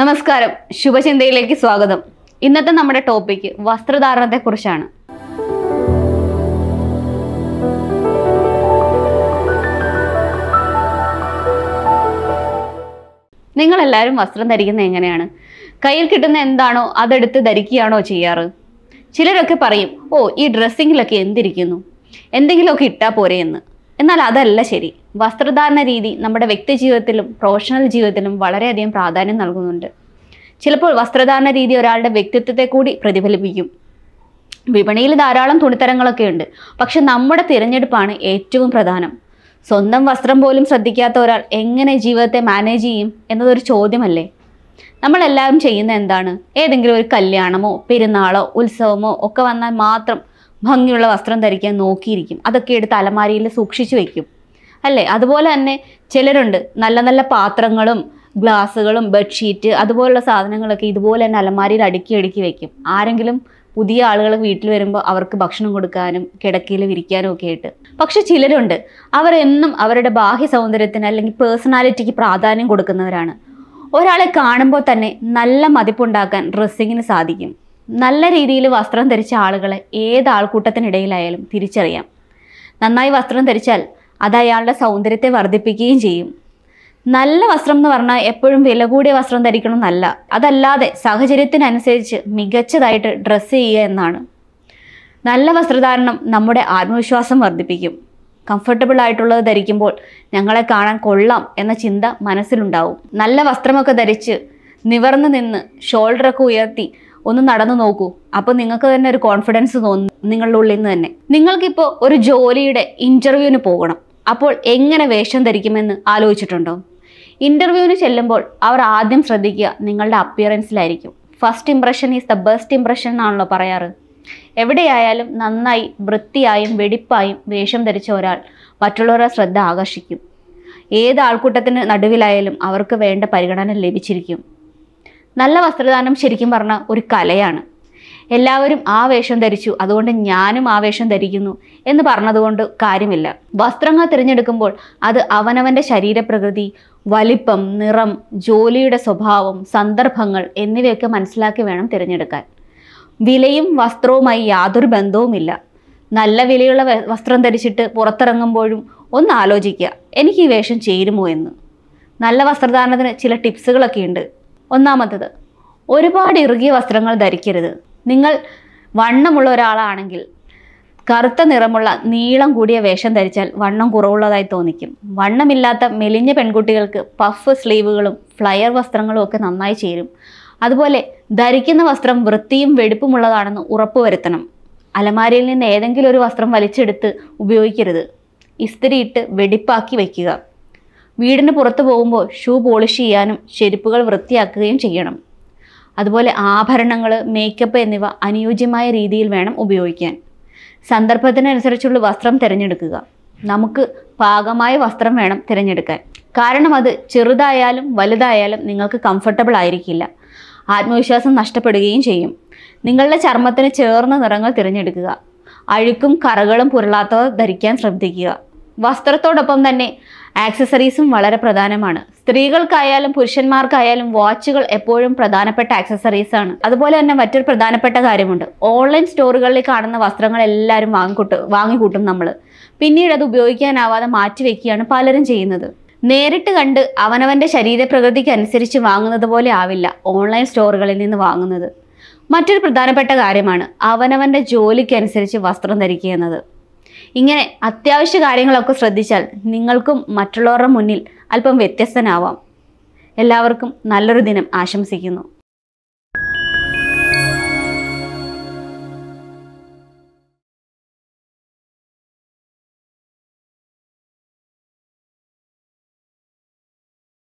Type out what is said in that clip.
നമസ്കാരം ശുഭചിന്തയിലേക്ക് സ്വാഗതം ഇന്നത്തെ നമ്മുടെ ടോപ്പിക് വസ്ത്രധാരണത്തെക്കുറിച്ചാണ് എല്ലാവരും വസ്ത്രം ധരിക്കുന്നത് എങ്ങനെയാണ് കയ്യിൽ കിട്ടുന്ന എന്താണോ അതെടുത്ത് ധരിക്കുകയാണോ ചെയ്യാറ് ചിലരൊക്കെ പറയും ഓ ഈ ഡ്രസ്സിങ്ങിലൊക്കെ എന്തിരിക്കുന്നു എന്തെങ്കിലുമൊക്കെ ഇട്ടാ പോരെ എന്ന് എന്നാൽ അതല്ല ശരി വസ്ത്രധാരണ രീതി നമ്മുടെ വ്യക്തി ജീവിതത്തിലും പ്രൊഫഷണൽ ജീവിതത്തിലും വളരെയധികം പ്രാധാന്യം നൽകുന്നുണ്ട് ചിലപ്പോൾ വസ്ത്രധാരണ രീതി ഒരാളുടെ വ്യക്തിത്വത്തെ കൂടി പ്രതിഫലിപ്പിക്കും വിപണിയിൽ ധാരാളം തുണിത്തരങ്ങളൊക്കെ ഉണ്ട് പക്ഷെ നമ്മുടെ തിരഞ്ഞെടുപ്പാണ് ഏറ്റവും പ്രധാനം സ്വന്തം വസ്ത്രം പോലും ശ്രദ്ധിക്കാത്ത ഒരാൾ എങ്ങനെ ജീവിതത്തെ മാനേജ് ചെയ്യും എന്നതൊരു ചോദ്യമല്ലേ നമ്മളെല്ലാവരും ചെയ്യുന്ന എന്താണ് ഏതെങ്കിലും ഒരു കല്യാണമോ പെരുന്നാളോ ഉത്സവമോ ഒക്കെ വന്നാൽ മാത്രം ഭംഗിയുള്ള വസ്ത്രം ധരിക്കാൻ നോക്കിയിരിക്കും അതൊക്കെ എടുത്ത് അലമാരിയിൽ സൂക്ഷിച്ചു വയ്ക്കും അല്ലേ അതുപോലെ തന്നെ ചിലരുണ്ട് നല്ല നല്ല പാത്രങ്ങളും ഗ്ലാസ്സുകളും ബെഡ്ഷീറ്റ് അതുപോലുള്ള സാധനങ്ങളൊക്കെ ഇതുപോലെ തന്നെ അലമാരിയിൽ അടുക്കി അടുക്കി വയ്ക്കും ആരെങ്കിലും പുതിയ ആളുകൾ വീട്ടിൽ വരുമ്പോൾ അവർക്ക് ഭക്ഷണം കൊടുക്കാനും കിടക്കയിൽ വിരിക്കാനും ഒക്കെ ആയിട്ട് പക്ഷെ ചിലരുണ്ട് അവരെന്നും അവരുടെ ബാഹ്യ സൗന്ദര്യത്തിന് അല്ലെങ്കിൽ പേഴ്സണാലിറ്റിക്ക് പ്രാധാന്യം കൊടുക്കുന്നവരാണ് ഒരാളെ കാണുമ്പോൾ തന്നെ നല്ല മതിപ്പുണ്ടാക്കാൻ ഡ്രസ്സിങ്ങിന് സാധിക്കും നല്ല രീതിയിൽ വസ്ത്രം ധരിച്ച ആളുകളെ ഏത് ആൾക്കൂട്ടത്തിനിടയിലായാലും തിരിച്ചറിയാം നന്നായി വസ്ത്രം ധരിച്ചാൽ അത് അയാളുടെ സൗന്ദര്യത്തെ വർദ്ധിപ്പിക്കുകയും ചെയ്യും നല്ല വസ്ത്രം എന്ന് പറഞ്ഞാൽ എപ്പോഴും വില കൂടിയ വസ്ത്രം ധരിക്കണം എന്നല്ല അതല്ലാതെ സാഹചര്യത്തിനനുസരിച്ച് മികച്ചതായിട്ട് ഡ്രസ്സ് ചെയ്യുക എന്നാണ് നല്ല വസ്ത്രധാരണം നമ്മുടെ ആത്മവിശ്വാസം വർദ്ധിപ്പിക്കും കംഫർട്ടബിൾ ആയിട്ടുള്ളത് ധരിക്കുമ്പോൾ ഞങ്ങളെ കാണാൻ കൊള്ളാം എന്ന ചിന്ത മനസ്സിലുണ്ടാവും നല്ല വസ്ത്രമൊക്കെ ധരിച്ച് നിവർന്നു നിന്ന് ഷോൾഡറൊക്കെ ഉയർത്തി ഒന്ന് നടന്നു നോക്കൂ അപ്പോൾ നിങ്ങൾക്ക് തന്നെ ഒരു കോൺഫിഡൻസ് തോന്നും നിങ്ങളുടെ ഉള്ളിൽ നിന്ന് തന്നെ നിങ്ങൾക്കിപ്പോൾ ഒരു ജോലിയുടെ ഇന്റർവ്യൂവിന് പോകണം അപ്പോൾ എങ്ങനെ വേഷം ധരിക്കുമെന്ന് ആലോചിച്ചിട്ടുണ്ടോ ഇന്റർവ്യൂവിന് ചെല്ലുമ്പോൾ അവർ ആദ്യം ശ്രദ്ധിക്കുക നിങ്ങളുടെ അപ്പിയറൻസിലായിരിക്കും first impression is the best impression എന്നാണല്ലോ പറയാറ് എവിടെയായാലും നന്നായി വൃത്തിയായും വെടിപ്പായും വേഷം ധരിച്ച ഒരാൾ മറ്റുള്ളവരുടെ ശ്രദ്ധ ആകർഷിക്കും ഏത് ആൾക്കൂട്ടത്തിന് നടുവിലായാലും അവർക്ക് വേണ്ട പരിഗണന ലഭിച്ചിരിക്കും നല്ല വസ്ത്രദാനം ശരിക്കും പറഞ്ഞ ഒരു കലയാണ് എല്ലാവരും ആ വേഷം ധരിച്ചു അതുകൊണ്ട് ഞാനും ആ വേഷം ധരിക്കുന്നു എന്ന് പറഞ്ഞതുകൊണ്ട് കാര്യമില്ല വസ്ത്രങ്ങൾ തിരഞ്ഞെടുക്കുമ്പോൾ അത് അവനവൻ്റെ ശരീരപ്രകൃതി വലിപ്പം നിറം ജോലിയുടെ സ്വഭാവം സന്ദർഭങ്ങൾ എന്നിവയൊക്കെ മനസ്സിലാക്കി വേണം തിരഞ്ഞെടുക്കാൻ വിലയും വസ്ത്രവുമായി യാതൊരു ബന്ധവുമില്ല നല്ല വിലയുള്ള വസ്ത്രം ധരിച്ചിട്ട് പുറത്തിറങ്ങുമ്പോഴും ഒന്ന് ആലോചിക്കുക എനിക്ക് ഈ വേഷം ചേരുമോ എന്ന് നല്ല വസ്ത്രധാരണത്തിന് ചില ടിപ്സുകളൊക്കെ ഉണ്ട് ഒന്നാമത്തത് ഒരുപാട് ഇറുകിയ വസ്ത്രങ്ങൾ ധരിക്കരുത് നിങ്ങൾ വണ്ണമുള്ള ഒരാളാണെങ്കിൽ കറുത്ത നിറമുള്ള നീളം കൂടിയ വേഷം ധരിച്ചാൽ വണ്ണം കുറവുള്ളതായി തോന്നിക്കും വണ്ണമില്ലാത്ത മെലിഞ്ഞ പെൺകുട്ടികൾക്ക് പഫ് സ്ലീവുകളും ഫ്ലയർ വസ്ത്രങ്ങളും ഒക്കെ നന്നായി ചേരും അതുപോലെ ധരിക്കുന്ന വസ്ത്രം വൃത്തിയും വെടുപ്പുമുള്ളതാണെന്ന് ഉറപ്പുവരുത്തണം അലമാരിയിൽ നിന്ന് ഏതെങ്കിലും ഒരു വസ്ത്രം വലിച്ചെടുത്ത് ഉപയോഗിക്കരുത് ഇസ്തിരിയിട്ട് വെടിപ്പാക്കി വയ്ക്കുക വീടിന് പുറത്തു പോകുമ്പോൾ ഷൂ പോളിഷ് ചെയ്യാനും ചെരുപ്പുകൾ വൃത്തിയാക്കുകയും ചെയ്യണം അതുപോലെ ആഭരണങ്ങൾ മേക്കപ്പ് എന്നിവ അനുയോജ്യമായ രീതിയിൽ വേണം ഉപയോഗിക്കാൻ സന്ദർഭത്തിനനുസരിച്ചുള്ള വസ്ത്രം തിരഞ്ഞെടുക്കുക നമുക്ക് പാകമായ വസ്ത്രം വേണം തിരഞ്ഞെടുക്കാൻ കാരണം അത് ചെറുതായാലും വലുതായാലും നിങ്ങൾക്ക് കംഫർട്ടബിൾ ആയിരിക്കില്ല ആത്മവിശ്വാസം നഷ്ടപ്പെടുകയും ചെയ്യും നിങ്ങളുടെ ചർമ്മത്തിന് ചേർന്ന നിറങ്ങൾ തിരഞ്ഞെടുക്കുക അഴുക്കും കറകളും പുരളാത്തവ ധരിക്കാൻ ശ്രദ്ധിക്കുക വസ്ത്രത്തോടൊപ്പം തന്നെ ആക്സസറീസും വളരെ പ്രധാനമാണ് സ്ത്രീകൾക്കായാലും പുരുഷന്മാർക്കായാലും വാച്ചുകൾ എപ്പോഴും പ്രധാനപ്പെട്ട ആക്സസറീസ് ആണ് അതുപോലെ തന്നെ മറ്റൊരു പ്രധാനപ്പെട്ട കാര്യമുണ്ട് ഓൺലൈൻ സ്റ്റോറുകളിൽ കാണുന്ന വസ്ത്രങ്ങൾ എല്ലാവരും വാങ്ങിക്കൂട്ട് വാങ്ങിക്കൂട്ടും നമ്മൾ പിന്നീട് അത് ഉപയോഗിക്കാനാവാതെ മാറ്റിവെക്കുകയാണ് പലരും ചെയ്യുന്നത് നേരിട്ട് കണ്ട് അവനവൻ്റെ ശരീരപ്രകൃതിക്ക് അനുസരിച്ച് വാങ്ങുന്നത് പോലെ ആവില്ല ഓൺലൈൻ സ്റ്റോറുകളിൽ നിന്ന് വാങ്ങുന്നത് മറ്റൊരു പ്രധാനപ്പെട്ട കാര്യമാണ് അവനവൻ്റെ ജോലിക്കനുസരിച്ച് വസ്ത്രം ധരിക്കുക എന്നത് ഇങ്ങനെ അത്യാവശ്യ കാര്യങ്ങളൊക്കെ ശ്രദ്ധിച്ചാൽ നിങ്ങൾക്കും മറ്റുള്ളവരുടെ മുന്നിൽ അല്പം വ്യത്യസ്തനാവാം എല്ലാവർക്കും നല്ലൊരു ദിനം ആശംസിക്കുന്നു